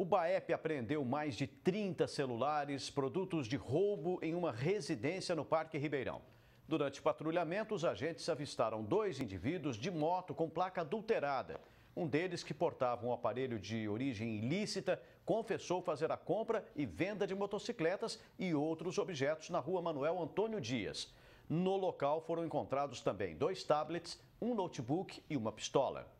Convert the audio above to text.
O BAEP apreendeu mais de 30 celulares, produtos de roubo em uma residência no Parque Ribeirão. Durante patrulhamento, os agentes avistaram dois indivíduos de moto com placa adulterada. Um deles, que portava um aparelho de origem ilícita, confessou fazer a compra e venda de motocicletas e outros objetos na rua Manuel Antônio Dias. No local foram encontrados também dois tablets, um notebook e uma pistola.